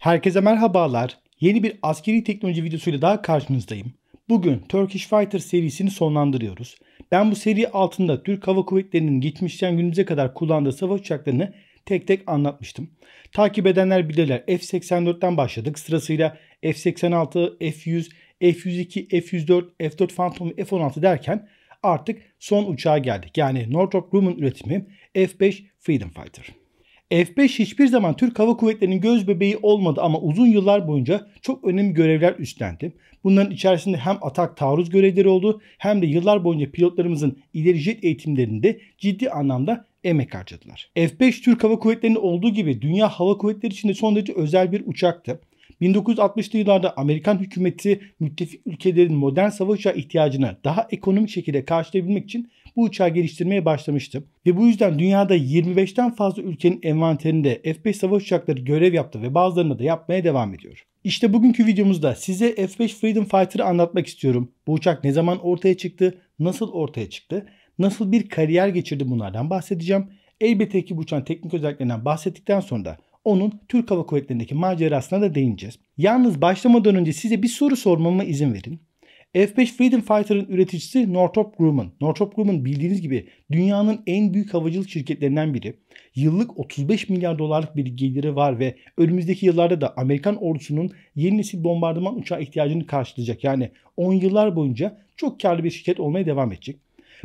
Herkese merhabalar. Yeni bir askeri teknoloji videosuyla daha karşınızdayım. Bugün Turkish Fighter serisini sonlandırıyoruz. Ben bu seri altında Türk Hava Kuvvetleri'nin geçmişten günümüze kadar kullandığı savaş uçaklarını tek tek anlatmıştım. Takip edenler bilirler F-84'ten başladık. Sırasıyla F-86, F-100, F-102, F-104, F-4 Phantom, F-16 derken artık son uçağa geldik. Yani Northrop Grumman üretimi F-5 Freedom Fighter. F-5 hiçbir zaman Türk Hava Kuvvetleri'nin göz bebeği olmadı ama uzun yıllar boyunca çok önemli görevler üstlendi. Bunların içerisinde hem atak taarruz görevleri oldu hem de yıllar boyunca pilotlarımızın ileri jet eğitimlerinde ciddi anlamda emek harcadılar. F-5 Türk Hava Kuvvetleri'nin olduğu gibi Dünya Hava Kuvvetleri için de son derece özel bir uçaktı. 1960'lı yıllarda Amerikan hükümeti müttefik ülkelerin modern savaş uçağı ihtiyacını daha ekonomik şekilde karşılayabilmek için bu uçağı geliştirmeye başlamıştı. Ve bu yüzden dünyada 25'ten fazla ülkenin envanterinde F-5 savaş uçakları görev yaptı ve bazılarını da yapmaya devam ediyor. İşte bugünkü videomuzda size F-5 Freedom Fighter'ı anlatmak istiyorum. Bu uçak ne zaman ortaya çıktı, nasıl ortaya çıktı, nasıl bir kariyer geçirdi bunlardan bahsedeceğim. Elbette ki bu uçağın teknik özelliklerinden bahsettikten sonra da onun Türk Hava Kuvvetleri'ndeki macerasına da değineceğiz. Yalnız başlamadan önce size bir soru sormama izin verin. F-5 Freedom Fighter'ın üreticisi Northrop Grumman. Northrop Grumman bildiğiniz gibi dünyanın en büyük havacılık şirketlerinden biri. Yıllık 35 milyar dolarlık bir geliri var ve önümüzdeki yıllarda da Amerikan ordusunun yeni nesil bombardıman uçağı ihtiyacını karşılayacak. Yani 10 yıllar boyunca çok karlı bir şirket olmaya devam edecek.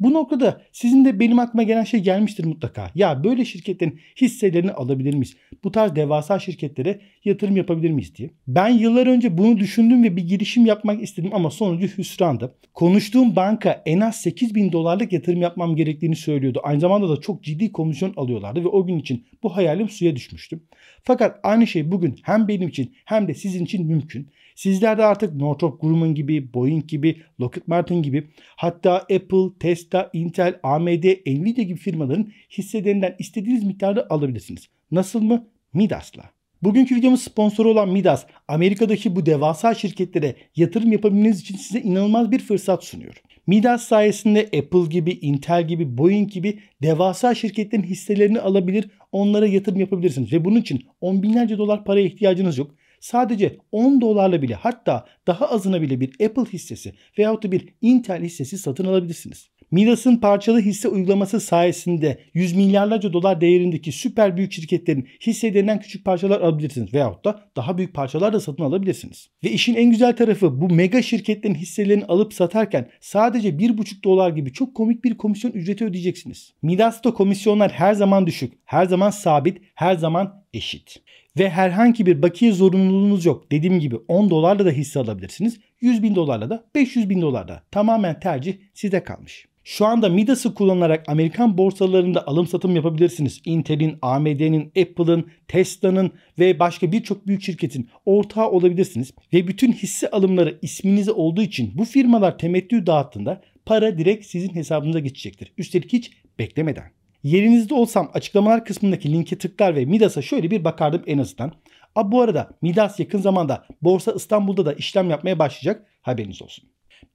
Bu noktada sizin de benim aklıma gelen şey gelmiştir mutlaka. Ya böyle şirketlerin hisselerini alabilir miyiz? Bu tarz devasa şirketlere yatırım yapabilir miyiz diye. Ben yıllar önce bunu düşündüm ve bir girişim yapmak istedim ama sonucu hüsrandı. Konuştuğum banka en az 8 bin dolarlık yatırım yapmam gerektiğini söylüyordu. Aynı zamanda da çok ciddi komisyon alıyorlardı ve o gün için bu hayalim suya düşmüştüm. Fakat aynı şey bugün hem benim için hem de sizin için mümkün. Sizler de artık Northrop Grumman gibi, Boeing gibi, Lockheed Martin gibi hatta Apple, Tesla, Intel, AMD, Nvidia gibi firmaların hisselerinden istediğiniz miktarda alabilirsiniz. Nasıl mı? Midas'la. Bugünkü videomuz sponsoru olan Midas, Amerika'daki bu devasa şirketlere yatırım yapabilmeniz için size inanılmaz bir fırsat sunuyor. Midas sayesinde Apple gibi, Intel gibi, Boeing gibi devasa şirketlerin hisselerini alabilir, onlara yatırım yapabilirsiniz. Ve bunun için on binlerce dolar paraya ihtiyacınız yok sadece 10 dolarla bile hatta daha azına bile bir Apple hissesi veyahut da bir Intel hissesi satın alabilirsiniz. Midas'ın parçalı hisse uygulaması sayesinde yüz milyarlarca dolar değerindeki süper büyük şirketlerin hisselerinden küçük parçalar alabilirsiniz veyahut da daha büyük parçalar da satın alabilirsiniz. Ve işin en güzel tarafı bu mega şirketlerin hisselerini alıp satarken sadece 1,5 dolar gibi çok komik bir komisyon ücreti ödeyeceksiniz. Midas'ta komisyonlar her zaman düşük, her zaman sabit, her zaman eşit ve herhangi bir bakiye zorunluluğunuz yok. Dediğim gibi 10 dolarla da hisse alabilirsiniz. 100 bin dolarla da 500 bin dolarla tamamen tercih size kalmış. Şu anda Midas'ı kullanarak Amerikan borsalarında alım satım yapabilirsiniz. Intel'in, AMD'nin, Apple'ın, Tesla'nın ve başka birçok büyük şirketin ortağı olabilirsiniz. Ve bütün hisse alımları isminiz olduğu için bu firmalar temettü dağıttığında para direkt sizin hesabınıza geçecektir. Üstelik hiç beklemeden. Yerinizde olsam açıklamalar kısmındaki linke tıklar ve Midas'a şöyle bir bakardım en azından. A, bu arada Midas yakın zamanda Borsa İstanbul'da da işlem yapmaya başlayacak haberiniz olsun.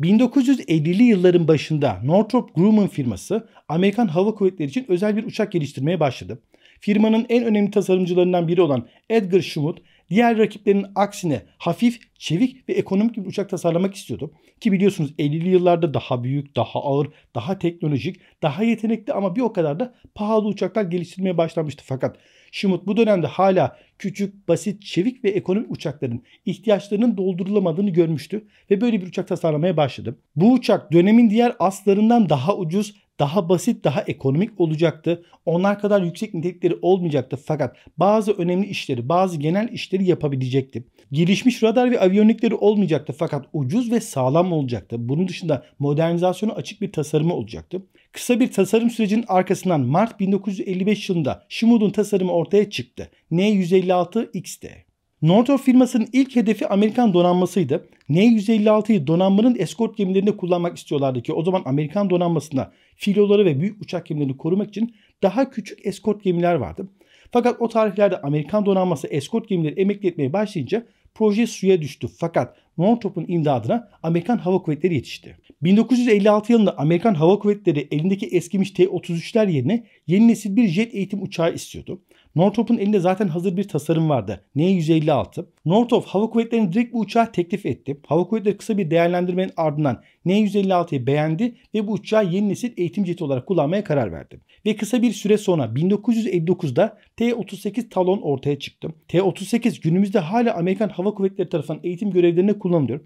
1950'li yılların başında Northrop Grumman firması Amerikan Hava Kuvvetleri için özel bir uçak geliştirmeye başladı. Firmanın en önemli tasarımcılarından biri olan Edgar Schmid diğer rakiplerinin aksine hafif, çevik ve ekonomik bir uçak tasarlamak istiyordu. Ki biliyorsunuz 50'li yıllarda daha büyük, daha ağır, daha teknolojik, daha yetenekli ama bir o kadar da pahalı uçaklar geliştirmeye başlamıştı. Fakat Schmid bu dönemde hala küçük, basit, çevik ve ekonomik uçakların ihtiyaçlarının doldurulamadığını görmüştü ve böyle bir uçak tasarlamaya başladı. Bu uçak dönemin diğer aslarından daha ucuz, daha basit, daha ekonomik olacaktı. Onlar kadar yüksek nitelikleri olmayacaktı fakat bazı önemli işleri, bazı genel işleri yapabilecekti. Gelişmiş radar ve aviyonikleri olmayacaktı fakat ucuz ve sağlam olacaktı. Bunun dışında modernizasyona açık bir tasarımı olacaktı. Kısa bir tasarım sürecinin arkasından Mart 1955 yılında Shimud'un tasarımı ortaya çıktı. N156X'te. Northrop firmasının ilk hedefi Amerikan donanmasıydı. N-156'yı donanmanın eskort gemilerinde kullanmak istiyorlardı ki o zaman Amerikan donanmasına filoları ve büyük uçak gemilerini korumak için daha küçük eskort gemiler vardı. Fakat o tarihlerde Amerikan donanması eskort gemileri emekli etmeye başlayınca proje suya düştü. Fakat Northrop'un imdadına Amerikan Hava Kuvvetleri yetişti. 1956 yılında Amerikan Hava Kuvvetleri elindeki eskimiş T-33'ler yerine yeni nesil bir jet eğitim uçağı istiyordu. Northrop'un elinde zaten hazır bir tasarım vardı. N-156. Northrop Hava Kuvvetleri'ne direkt bu uçağı teklif etti. Hava Kuvvetleri kısa bir değerlendirmenin ardından N-156'yı beğendi ve bu uçağı yeni nesil eğitim jeti olarak kullanmaya karar verdi. Ve kısa bir süre sonra 1959'da T-38 Talon ortaya çıktı. T-38 günümüzde hala Amerikan Hava Kuvvetleri tarafından eğitim görevlerine kullanılıyor.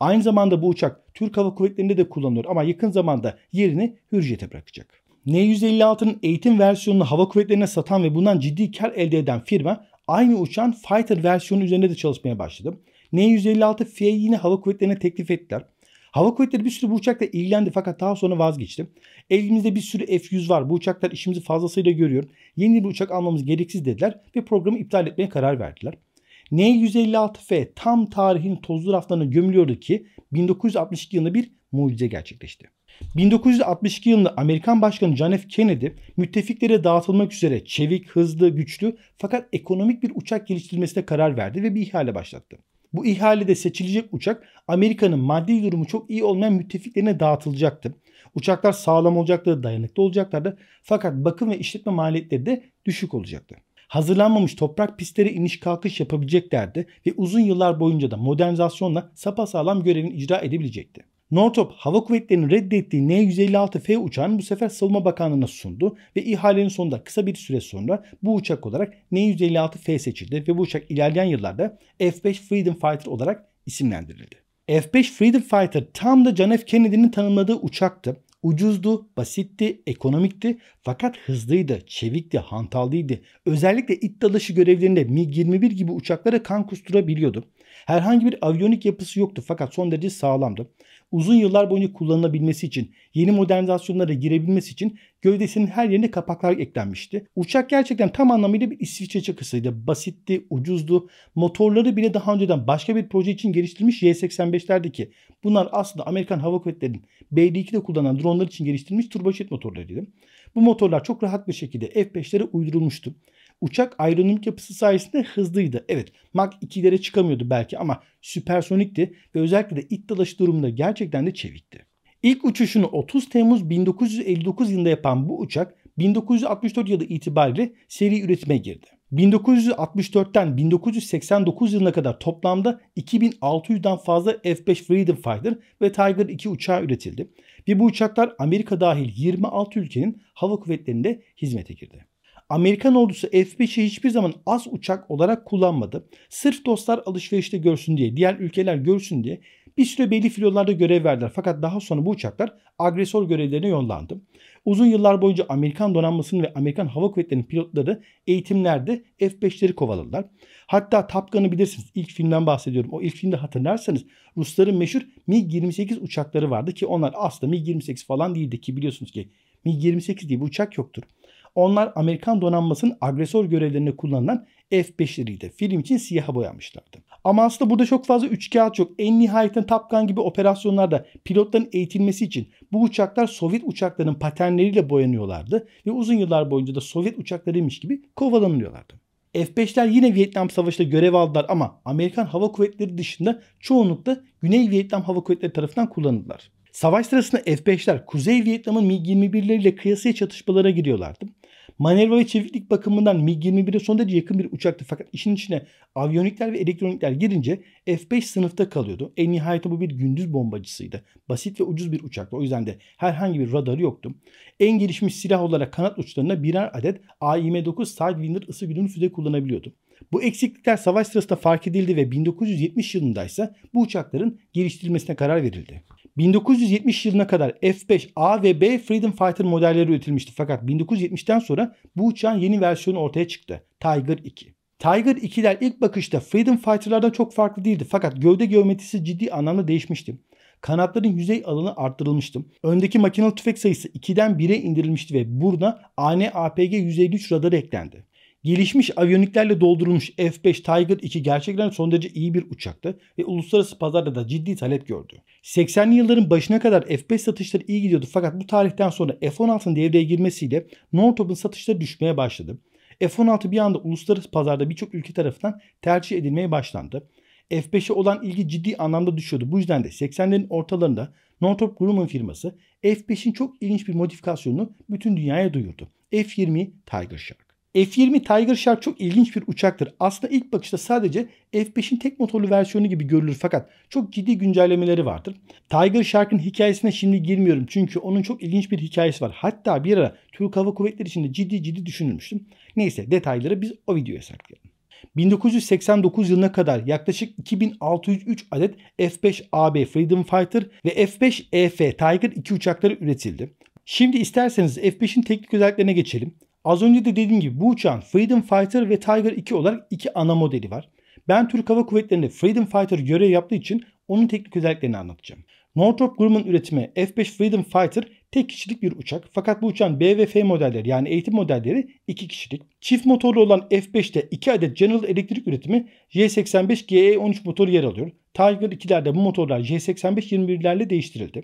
Aynı zamanda bu uçak Türk Hava Kuvvetleri'nde de kullanılıyor ama yakın zamanda yerini Hürjet'e bırakacak. N-156'nın eğitim versiyonunu hava kuvvetlerine satan ve bundan ciddi kar elde eden firma aynı uçağın fighter versiyonu üzerinde de çalışmaya başladı. N-156 F'ye yine hava kuvvetlerine teklif ettiler. Hava kuvvetleri bir sürü bu uçakla ilgilendi fakat daha sonra vazgeçti. Elimizde bir sürü F-100 var. Bu uçaklar işimizi fazlasıyla görüyor. Yeni bir uçak almamız gereksiz dediler ve programı iptal etmeye karar verdiler. N-156F tam tarihin tozlu raflarına gömülüyordu ki 1962 yılında bir mucize gerçekleşti. 1962 yılında Amerikan Başkanı John F. Kennedy müttefiklere dağıtılmak üzere çevik, hızlı, güçlü fakat ekonomik bir uçak geliştirmesine karar verdi ve bir ihale başlattı. Bu ihalede seçilecek uçak Amerika'nın maddi durumu çok iyi olmayan müttefiklerine dağıtılacaktı. Uçaklar sağlam olacaktı, dayanıklı olacaklardı fakat bakım ve işletme maliyetleri de düşük olacaktı. Hazırlanmamış toprak pistlere iniş kalkış yapabileceklerdi ve uzun yıllar boyunca da modernizasyonla sapasağlam görevini icra edebilecekti. Northrop Hava Kuvvetleri'nin reddettiği N-156F uçağını bu sefer Savunma Bakanlığı'na sundu ve ihalenin sonunda kısa bir süre sonra bu uçak olarak N-156F seçildi ve bu uçak ilerleyen yıllarda F-5 Freedom Fighter olarak isimlendirildi. F-5 Freedom Fighter tam da John F. Kennedy'nin tanımladığı uçaktı. Ucuzdu, basitti, ekonomikti fakat hızlıydı, çevikti, hantallıydı. Özellikle it dalışı görevlerinde MiG-21 gibi uçaklara kan kusturabiliyordu. Herhangi bir aviyonik yapısı yoktu fakat son derece sağlamdı. Uzun yıllar boyunca kullanılabilmesi için, yeni modernizasyonlara girebilmesi için gövdesinin her yerine kapaklar eklenmişti. Uçak gerçekten tam anlamıyla bir İsviçre çakısıydı. Basitti, ucuzdu. Motorları bile daha önceden başka bir proje için geliştirilmiş Y-85'lerdeki. Bunlar aslında Amerikan Hava Kuvvetleri'nin b 2de kullanılan dronlar için geliştirilmiş turbojet motorlarıydı. Bu motorlar çok rahat bir şekilde F-5'lere uydurulmuştu uçak aerodinamik yapısı sayesinde hızlıydı. Evet Mach 2'lere çıkamıyordu belki ama süpersonikti ve özellikle de it dalaşı durumunda gerçekten de çevikti. İlk uçuşunu 30 Temmuz 1959 yılında yapan bu uçak 1964 yılı itibariyle seri üretime girdi. 1964'ten 1989 yılına kadar toplamda 2600'den fazla F-5 Freedom Fighter ve Tiger 2 uçağı üretildi ve bu uçaklar Amerika dahil 26 ülkenin hava kuvvetlerinde hizmete girdi. Amerikan ordusu F-5'i hiçbir zaman az uçak olarak kullanmadı. Sırf dostlar alışverişte görsün diye, diğer ülkeler görsün diye bir süre belli filolarda görev verdiler. Fakat daha sonra bu uçaklar agresör görevlerine yollandı. Uzun yıllar boyunca Amerikan donanmasının ve Amerikan Hava Kuvvetleri'nin pilotları eğitimlerde F-5'leri kovaladılar. Hatta Top Gun'ı bilirsiniz. İlk filmden bahsediyorum. O ilk filmde hatırlarsanız Rusların meşhur MiG-28 uçakları vardı ki onlar aslında MiG-28 falan değildi ki biliyorsunuz ki MiG-28 diye bir uçak yoktur. Onlar Amerikan donanmasının agresör görevlerine kullanılan f 5leri de Film için siyaha boyamışlardı. Ama aslında burada çok fazla üçkağıt yok. En nihayetinde Tapkan gibi operasyonlarda pilotların eğitilmesi için bu uçaklar Sovyet uçaklarının paternleriyle boyanıyorlardı ve uzun yıllar boyunca da Sovyet uçaklarıymış gibi kovalanıyorlardı. F-5'ler yine Vietnam Savaşı'nda görev aldılar ama Amerikan Hava Kuvvetleri dışında çoğunlukla Güney Vietnam Hava Kuvvetleri tarafından kullanıldılar. Savaş sırasında F-5'ler Kuzey Vietnam'ın MiG-21'leriyle kıyasıya çatışmalara giriyorlardı. Manevra ve çeviklik bakımından MiG-21'e son derece yakın bir uçaktı. Fakat işin içine aviyonikler ve elektronikler girince F-5 sınıfta kalıyordu. En nihayetinde bu bir gündüz bombacısıydı. Basit ve ucuz bir uçaktı. O yüzden de herhangi bir radarı yoktu. En gelişmiş silah olarak kanat uçlarında birer adet AIM-9 Sidewinder ısı güdümlü füze kullanabiliyordu. Bu eksiklikler savaş sırasında fark edildi ve 1970 yılında ise bu uçakların geliştirilmesine karar verildi. 1970 yılına kadar F-5 A ve B Freedom Fighter modelleri üretilmişti. Fakat 1970'ten sonra bu uçağın yeni versiyonu ortaya çıktı. Tiger 2. Tiger 2'ler ilk bakışta Freedom Fighter'lardan çok farklı değildi fakat gövde geometrisi ciddi anlamda değişmişti. Kanatların yüzey alanı arttırılmıştı. Öndeki makinalı tüfek sayısı 2'den 1'e indirilmişti ve burada AN-APG 153 radarı eklendi. Gelişmiş aviyoniklerle doldurulmuş F-5 Tiger 2 gerçekten son derece iyi bir uçaktı ve uluslararası pazarda da ciddi talep gördü. 80'li yılların başına kadar F-5 satışları iyi gidiyordu fakat bu tarihten sonra F-16'nın devreye girmesiyle Northrop'un satışları düşmeye başladı. F-16 bir anda uluslararası pazarda birçok ülke tarafından tercih edilmeye başlandı. F-5'e olan ilgi ciddi anlamda düşüyordu. Bu yüzden de 80'lerin ortalarında Northrop Grumman firması F-5'in çok ilginç bir modifikasyonunu bütün dünyaya duyurdu. F-20 Tiger Shark. F-20 Tiger Shark çok ilginç bir uçaktır. Aslında ilk bakışta sadece F-5'in tek motorlu versiyonu gibi görülür fakat çok ciddi güncellemeleri vardır. Tiger Shark'ın hikayesine şimdi girmiyorum çünkü onun çok ilginç bir hikayesi var. Hatta bir ara Türk Hava Kuvvetleri içinde ciddi ciddi düşünülmüştüm. Neyse detayları biz o videoya saklayalım. 1989 yılına kadar yaklaşık 2603 adet F-5AB Freedom Fighter ve F-5EF e Tiger 2 uçakları üretildi. Şimdi isterseniz F-5'in teknik özelliklerine geçelim. Az önce de dediğim gibi bu uçağın Freedom Fighter ve Tiger 2 olarak iki ana modeli var. Ben Türk Hava Kuvvetleri'nde Freedom Fighter görev yaptığı için onun teknik özelliklerini anlatacağım. Northrop Grumman üretimi F-5 Freedom Fighter tek kişilik bir uçak. Fakat bu uçağın B ve F modelleri yani eğitim modelleri iki kişilik. Çift motorlu olan F-5'te 2 adet General Electric üretimi J85 GE13 motoru yer alıyor. Tiger 2'lerde bu motorlar J85-21'lerle değiştirildi.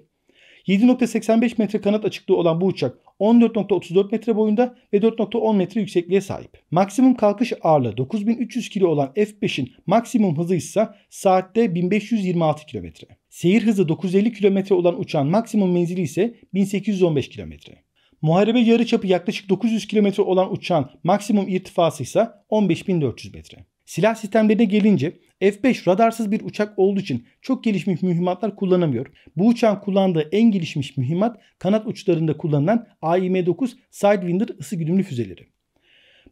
7.85 metre kanat açıklığı olan bu uçak 14.34 metre boyunda ve 4.10 metre yüksekliğe sahip. Maksimum kalkış ağırlığı 9300 kilo olan F5'in maksimum hızı ise saatte 1526 kilometre. Seyir hızı 950 kilometre olan uçağın maksimum menzili ise 1815 kilometre. Muharebe yarıçapı yaklaşık 900 kilometre olan uçağın maksimum irtifası ise 15400 metre. Silah sistemlerine gelince F-5 radarsız bir uçak olduğu için çok gelişmiş mühimmatlar kullanamıyor. Bu uçağın kullandığı en gelişmiş mühimmat kanat uçlarında kullanılan AIM-9 Sidewinder ısı güdümlü füzeleri.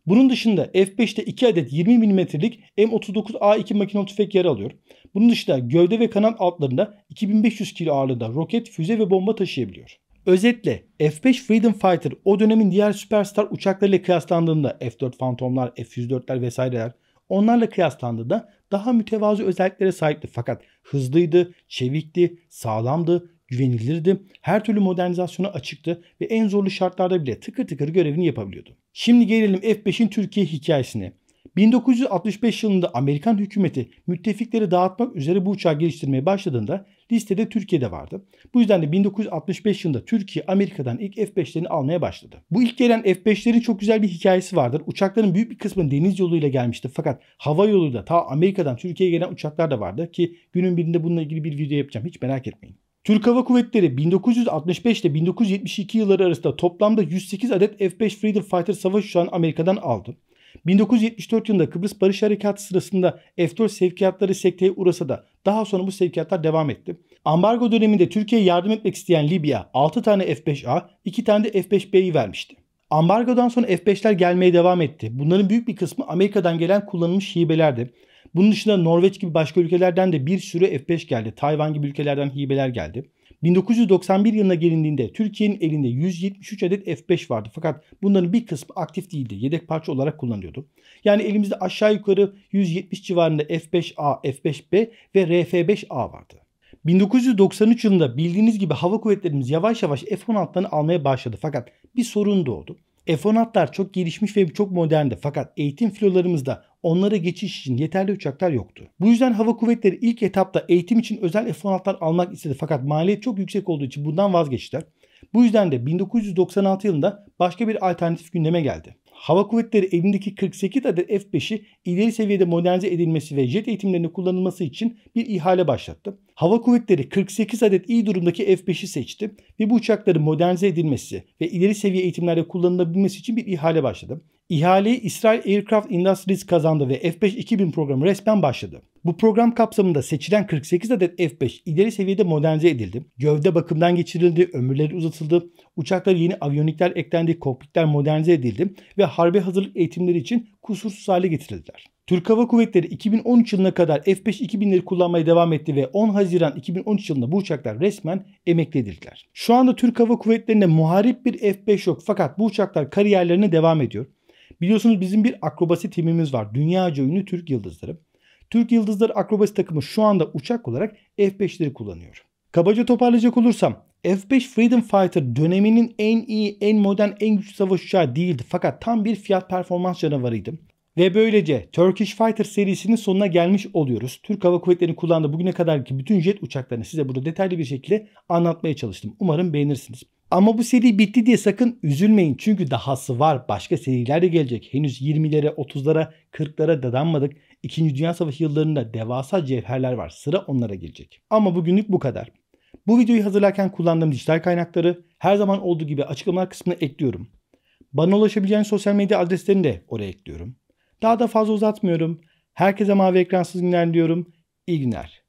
Bunun dışında F-5'te 2 adet 20 mm'lik M39A2 makinalı tüfek yer alıyor. Bunun dışında gövde ve kanat altlarında 2500 kilo ağırlığında roket, füze ve bomba taşıyabiliyor. Özetle F-5 Freedom Fighter o dönemin diğer süperstar uçaklarıyla kıyaslandığında F-4 Phantom'lar, F-104'ler vesaireler Onlarla kıyaslandı da daha mütevazı özelliklere sahipti fakat hızlıydı, çevikti, sağlamdı, güvenilirdi, her türlü modernizasyona açıktı ve en zorlu şartlarda bile tıkır tıkır görevini yapabiliyordu. Şimdi gelelim F5'in Türkiye hikayesine. 1965 yılında Amerikan hükümeti müttefikleri dağıtmak üzere bu uçağı geliştirmeye başladığında listede Türkiye'de vardı. Bu yüzden de 1965 yılında Türkiye Amerika'dan ilk F-5'lerini almaya başladı. Bu ilk gelen F-5'lerin çok güzel bir hikayesi vardır. Uçakların büyük bir kısmı deniz yoluyla gelmişti fakat hava yoluyla ta Amerika'dan Türkiye'ye gelen uçaklar da vardı ki günün birinde bununla ilgili bir video yapacağım hiç merak etmeyin. Türk Hava Kuvvetleri 1965 ile 1972 yılları arasında toplamda 108 adet F-5 Freedom Fighter savaş uçağını Amerika'dan aldı. 1974 yılında Kıbrıs Barış Harekatı sırasında F-4 sevkiyatları sekteye uğrasa da daha sonra bu sevkiyatlar devam etti. Ambargo döneminde Türkiye'ye yardım etmek isteyen Libya 6 tane F-5A, 2 tane de F-5B'yi vermişti. Ambargodan sonra F-5'ler gelmeye devam etti. Bunların büyük bir kısmı Amerika'dan gelen kullanılmış hibelerdi. Bunun dışında Norveç gibi başka ülkelerden de bir sürü F-5 geldi. Tayvan gibi ülkelerden hibeler geldi. 1991 yılına gelindiğinde Türkiye'nin elinde 173 adet F5 vardı fakat bunların bir kısmı aktif değildi. Yedek parça olarak kullanılıyordu. Yani elimizde aşağı yukarı 170 civarında F5A, F5B ve RF5A vardı. 1993 yılında bildiğiniz gibi hava kuvvetlerimiz yavaş yavaş F-16'larını almaya başladı fakat bir sorun doğdu. F-16'lar çok gelişmiş ve çok moderndi fakat eğitim filolarımızda onlara geçiş için yeterli uçaklar yoktu. Bu yüzden Hava Kuvvetleri ilk etapta eğitim için özel F-16'lar almak istedi fakat maliyet çok yüksek olduğu için bundan vazgeçtiler. Bu yüzden de 1996 yılında başka bir alternatif gündeme geldi. Hava Kuvvetleri elindeki 48 adet F-5'i ileri seviyede modernize edilmesi ve jet eğitimlerinde kullanılması için bir ihale başlattı. Hava Kuvvetleri 48 adet iyi durumdaki F-5'i seçti ve bu uçakların modernize edilmesi ve ileri seviye eğitimlerde kullanılabilmesi için bir ihale başladı. İhaleyi İsrail Aircraft Industries kazandı ve F-5 2000 programı resmen başladı. Bu program kapsamında seçilen 48 adet F-5 ileri seviyede modernize edildi. Gövde bakımdan geçirildi, ömürleri uzatıldı, uçaklara yeni aviyonikler eklendi, kokpitler modernize edildi ve harbi hazırlık eğitimleri için kusursuz hale getirildiler. Türk Hava Kuvvetleri 2013 yılına kadar F-5-2000'leri kullanmaya devam etti ve 10 Haziran 2013 yılında bu uçaklar resmen emekli edildiler. Şu anda Türk Hava Kuvvetleri'nde muharip bir F-5 yok fakat bu uçaklar kariyerlerine devam ediyor. Biliyorsunuz bizim bir akrobasi timimiz var. Dünyaca ünlü Türk Yıldızları. Türk Yıldızları akrobasi takımı şu anda uçak olarak F5'leri kullanıyor. Kabaca toparlayacak olursam F5 Freedom Fighter döneminin en iyi, en modern, en güçlü savaş uçağı değildi fakat tam bir fiyat performans canavarıydı. Ve böylece Turkish Fighter serisinin sonuna gelmiş oluyoruz. Türk Hava Kuvvetleri'nin kullandığı bugüne kadarki bütün jet uçaklarını size burada detaylı bir şekilde anlatmaya çalıştım. Umarım beğenirsiniz. Ama bu seri bitti diye sakın üzülmeyin. Çünkü dahası var. Başka seriler de gelecek. Henüz 20'lere, 30'lara, 40'lara dadanmadık. İkinci Dünya Savaşı yıllarında devasa cevherler var. Sıra onlara gelecek. Ama bugünlük bu kadar. Bu videoyu hazırlarken kullandığım dijital kaynakları her zaman olduğu gibi açıklamalar kısmına ekliyorum. Bana ulaşabileceğiniz sosyal medya adreslerini de oraya ekliyorum. Daha da fazla uzatmıyorum. Herkese mavi ekransız günler diyorum. İyi günler.